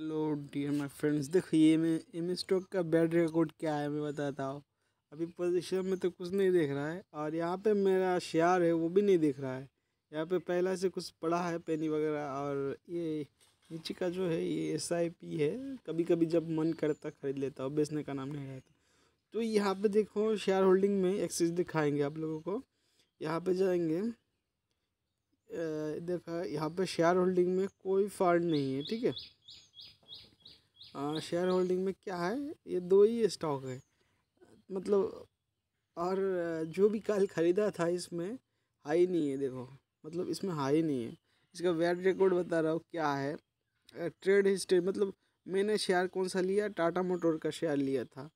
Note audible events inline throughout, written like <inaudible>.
hello dear my friends देखो ये में एम स्टॉक का बैड रिकॉर्ड क्या है मैं बताता हूँ अभी पोजिशन में तो कुछ नहीं देख रहा है और यहाँ पे मेरा शेयर है वो भी नहीं देख रहा है यहाँ पे पहला से कुछ पड़ा है पेनी वगैरह और ये नीचे का जो है ये एस आई पी है कभी कभी जब मन करता खरीद लेता हूँ बेचने का नाम नहीं रहता तो यहाँ पर देखो शेयर होल्डिंग में एक चीज़ आप लोगों को यहाँ पर जाएंगे देखा यहाँ पे शेयर होल्डिंग में कोई फॉल्ट नहीं है ठीक है शेयर हाँ, होल्डिंग में क्या है ये दो ही स्टॉक है मतलब और जो भी कल ख़रीदा था इसमें हाई नहीं है देखो मतलब इसमें हाई नहीं है इसका वेट रिकॉर्ड बता रहा हूँ क्या है ट्रेड हिस्ट्री मतलब मैंने शेयर कौन सा लिया टाटा मोटर का शेयर लिया था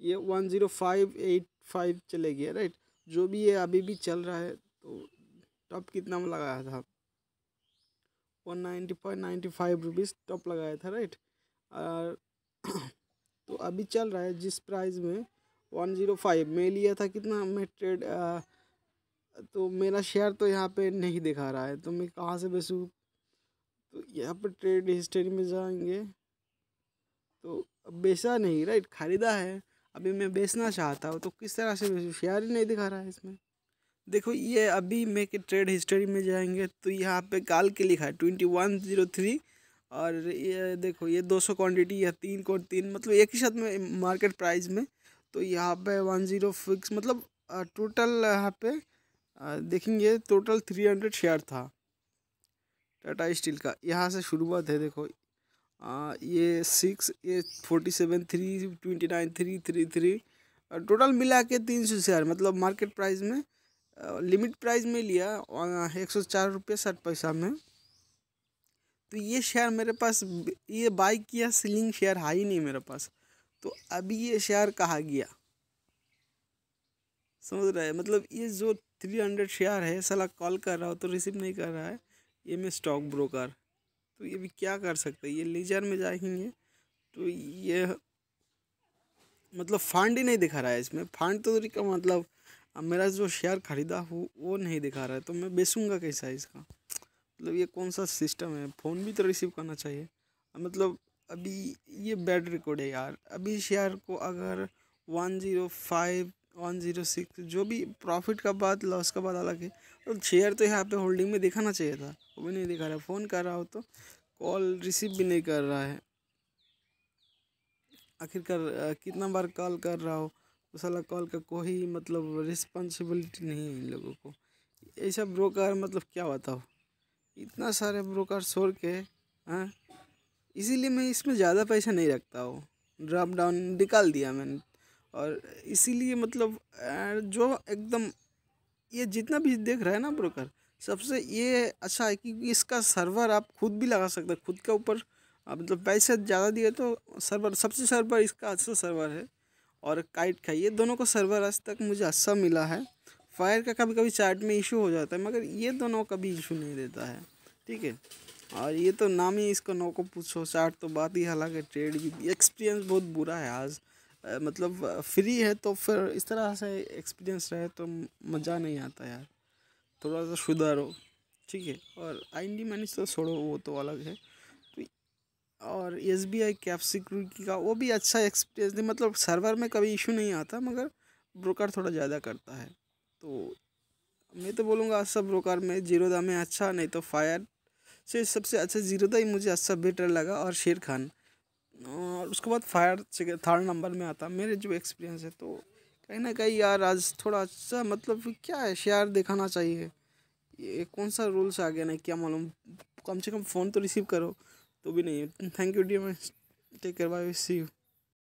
ये one zero five eight five चले गया राइट जो भी ये अभी भी चल रहा है तो टॉप कितना में लगाया था one ninety five ninety five rupees top लगाया था राइट और <clears throat> तो अभी चल रहा है जिस प्राइस में वन ज़ीरो फाइव में लिया था कितना मैं ट्रेड तो मेरा शेयर तो यहाँ पे नहीं दिखा रहा है तो मैं कहाँ से बेचूँ तो यहाँ पर ट्रेड हिस्ट्री में जाएंगे तो बेचा नहीं राइट ख़रीदा है अभी मैं बेचना चाहता हूँ तो किस तरह से बेचूँ शेयर ही नहीं दिखा रहा है इसमें देखो ये अभी मैं के ट्रेड हिस्ट्री में जाएंगे तो यहाँ पे काल के लिखा है ट्वेंटी वन ज़ीरो थ्री और ये देखो ये 200 क्वांटिटी या तीन को तीन मतलब एक ही साथ में मार्केट प्राइस में तो यहाँ पे वन जीरो फिक्स मतलब टोटल यहाँ पे देखेंगे टोटल थ्री हंड्रेड शेयर था टाटा स्टील का यहाँ से शुरुआत है देखो आ, ये सिक्स ये forty seven three twenty nine three three three total मिला के तीन सौ शेयर मतलब मार्केट प्राइस में लिमिट प्राइस में लिया एक सौ चार रुपये साठ पैसा में तो ये शेयर मेरे पास ये बाई किया सीलिंग शेयर है ही नहीं मेरे पास तो अभी ये शेयर कहा गया समझ रहा है मतलब ये जो थ्री हंड्रेड शेयर है सला कॉल कर रहा हो तो रिसीव नहीं कर रहा है ये मैं स्टॉक ब्रोकर तो ये भी क्या कर सकते हैं ये लीजर में जाएंगे तो ये मतलब फंड ही नहीं दिखा रहा है इसमें फंड तो का मतलब मेरा जो शेयर ख़रीदा हो वो नहीं दिखा रहा है तो मैं बेचूँगा कैसा इसका मतलब ये कौन सा सिस्टम है फ़ोन भी तो रिसीव करना चाहिए मतलब अभी ये बैड रिकॉर्ड है यार अभी शेयर को अगर one zero five one zero six जो भी प्रॉफिट का बात लॉस का बात अलग है और तो शेयर तो यहाँ पे होल्डिंग में दिखाना चाहिए था वो भी नहीं दिखा रहा फ़ोन कर रहा हो तो कॉल रिसीव भी नहीं कर रहा है आखिरकार कितना बार कॉल कर रहा हो तो साला कॉल का कोई मतलब रिस्पॉन्सिबिलिटी नहीं है इन लोगों को ऐसा ब्रोकर मतलब क्या बताओ इतना सारे ब्रोकर छोड़ के हाँ इसीलिए मैं इसमें ज़्यादा पैसा नहीं रखता हूँ ड्रॉप डाउन निकाल दिया मैंने और इसीलिए मतलब जो एकदम ये जितना भी देख रहा है ना ब्रोकर सबसे ये अच्छा है कि इसका सर्वर आप खुद भी लगा सकते हैं खुद के ऊपर मतलब पैसे ज़्यादा दिए तो सर्वर सबसे सर्वर इसका अच्छा सर्वर है और काइट का ये दोनों का सर्वर आज तक मुझे अच्छा मिला है फायर का कभी कभी चार्ट में इशू हो जाता है मगर ये तो नौ कभी इशू नहीं देता है ठीक है और ये तो नाम ही इसको नौ को पूछो चार्ट तो बात ही हालांकि ट्रेड भी एक्सपीरियंस बहुत बुरा है आज आ, मतलब फ्री है तो फिर इस तरह से एक्सपीरियंस रहे तो मज़ा नहीं आता यार थोड़ा सा सुधारो ठीक है और आई एन डी मैनेज तो छोड़ो वो तो अलग है तो और S B I cap security का वो भी अच्छा एक्सपीरियंस मतलब सर्वर में कभी इशू नहीं आता मगर ब्रोकर थोड़ा ज़्यादा करता है तो मैं तो बोलूँगा सब रोकार में जीरो दा में अच्छा नहीं तो फायर से सबसे अच्छा जीरो दा ही मुझे अच्छा बेटर लगा और शेर खान और उसके बाद फायर थर्ड नंबर में आता मेरे जो एक्सपीरियंस है तो कहीं ना कहीं यार आज थोड़ा अच्छा मतलब क्या है शेयर दिखाना चाहिए ये कौन सा रूल्स आ गया नहीं क्या मालूम कम से कम फ़ोन तो रिसीव करो तो भी नहीं थैंक यू डी take care bye see you